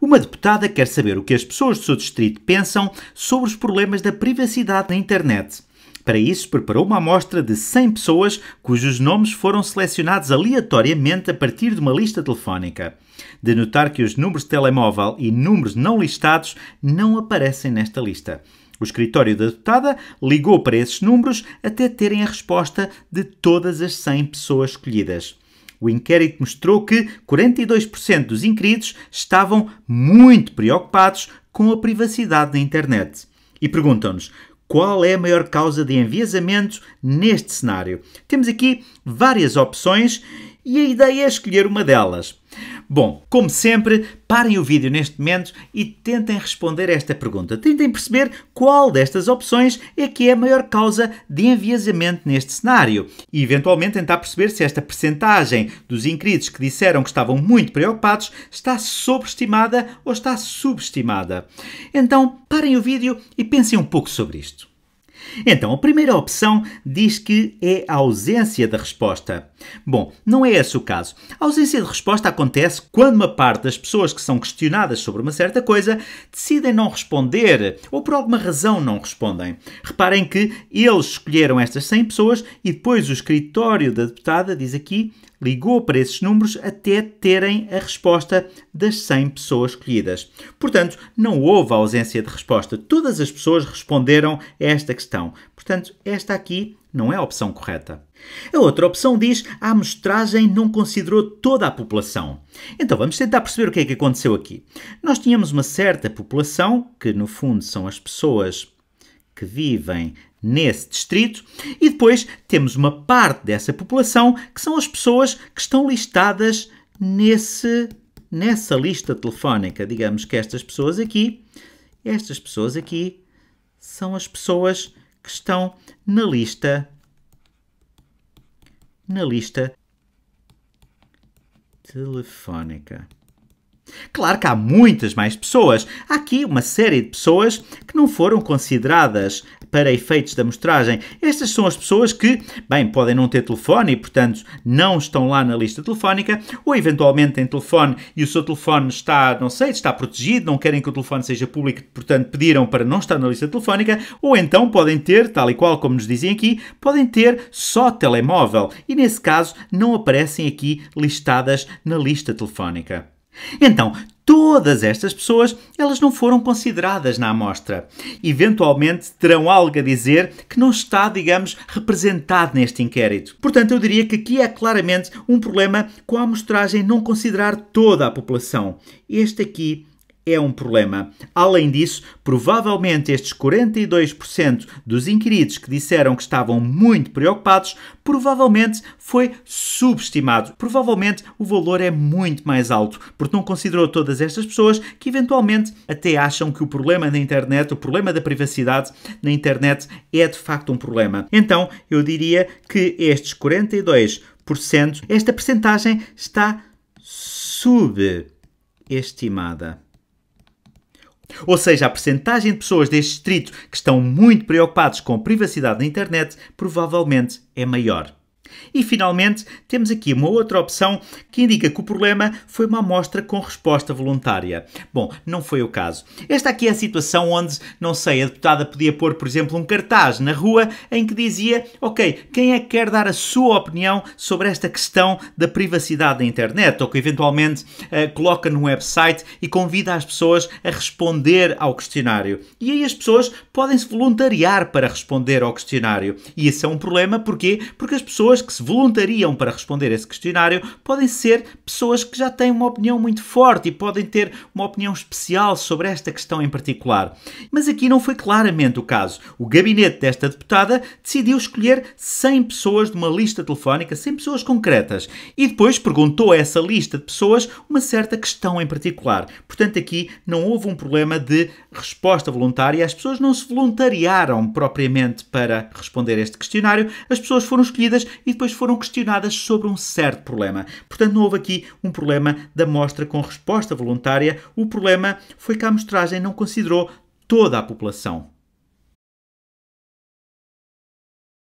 Uma deputada quer saber o que as pessoas do seu distrito pensam sobre os problemas da privacidade na internet. Para isso, preparou uma amostra de 100 pessoas cujos nomes foram selecionados aleatoriamente a partir de uma lista telefónica. De notar que os números de telemóvel e números não listados não aparecem nesta lista. O escritório da deputada ligou para esses números até terem a resposta de todas as 100 pessoas escolhidas. O inquérito mostrou que 42% dos inquiridos estavam muito preocupados com a privacidade na internet. E perguntam-nos qual é a maior causa de enviesamento neste cenário. Temos aqui várias opções e a ideia é escolher uma delas. Bom, como sempre, parem o vídeo neste momento e tentem responder esta pergunta. Tentem perceber qual destas opções é que é a maior causa de enviesamento neste cenário e eventualmente tentar perceber se esta percentagem dos inquiridos que disseram que estavam muito preocupados está sobreestimada ou está subestimada. Então, parem o vídeo e pensem um pouco sobre isto. Então, a primeira opção diz que é a ausência de resposta. Bom, não é esse o caso. A ausência de resposta acontece quando uma parte das pessoas que são questionadas sobre uma certa coisa decidem não responder ou por alguma razão não respondem. Reparem que eles escolheram estas 100 pessoas e depois o escritório da deputada diz aqui ligou para esses números até terem a resposta das 100 pessoas escolhidas. Portanto, não houve ausência de resposta. Todas as pessoas responderam a esta questão. Portanto, esta aqui não é a opção correta. A outra opção diz a amostragem não considerou toda a população. Então vamos tentar perceber o que é que aconteceu aqui. Nós tínhamos uma certa população, que no fundo são as pessoas que vivem nesse distrito, e depois temos uma parte dessa população que são as pessoas que estão listadas nesse, nessa lista telefónica. Digamos que estas pessoas aqui, estas pessoas aqui são as pessoas que estão na lista na lista telefónica. Claro que há muitas mais pessoas. Há aqui uma série de pessoas que não foram consideradas para efeitos da mostragem. Estas são as pessoas que, bem, podem não ter telefone e, portanto, não estão lá na lista telefónica, ou eventualmente têm telefone e o seu telefone está, não sei, está protegido, não querem que o telefone seja público, portanto, pediram para não estar na lista telefónica, ou então podem ter, tal e qual como nos dizem aqui, podem ter só telemóvel e, nesse caso, não aparecem aqui listadas na lista telefónica. Então, todas estas pessoas, elas não foram consideradas na amostra. Eventualmente terão algo a dizer que não está, digamos, representado neste inquérito. Portanto, eu diria que aqui é claramente um problema com a amostragem não considerar toda a população. Este aqui é um problema. Além disso, provavelmente estes 42% dos inquiridos que disseram que estavam muito preocupados, provavelmente foi subestimado. Provavelmente o valor é muito mais alto, porque não considerou todas estas pessoas que eventualmente até acham que o problema da internet, o problema da privacidade na internet é de facto um problema. Então, eu diria que estes 42%, esta percentagem está subestimada. Ou seja, a percentagem de pessoas deste distrito que estão muito preocupados com a privacidade na internet provavelmente é maior. E finalmente, temos aqui uma outra opção que indica que o problema foi uma amostra com resposta voluntária. Bom, não foi o caso. Esta aqui é a situação onde, não sei, a deputada podia pôr, por exemplo, um cartaz na rua em que dizia: Ok, quem é que quer dar a sua opinião sobre esta questão da privacidade da internet? Ou que eventualmente uh, coloca no website e convida as pessoas a responder ao questionário. E aí as pessoas podem se voluntariar para responder ao questionário. E esse é um problema, porquê? Porque as pessoas pessoas que se voluntariam para responder esse questionário podem ser pessoas que já têm uma opinião muito forte e podem ter uma opinião especial sobre esta questão em particular. Mas aqui não foi claramente o caso. O gabinete desta deputada decidiu escolher 100 pessoas de uma lista telefónica, 100 pessoas concretas, e depois perguntou a essa lista de pessoas uma certa questão em particular. Portanto, aqui não houve um problema de resposta voluntária, as pessoas não se voluntariaram propriamente para responder este questionário, as pessoas foram escolhidas e depois foram questionadas sobre um certo problema. Portanto, não houve aqui um problema da amostra com resposta voluntária. O problema foi que a amostragem não considerou toda a população.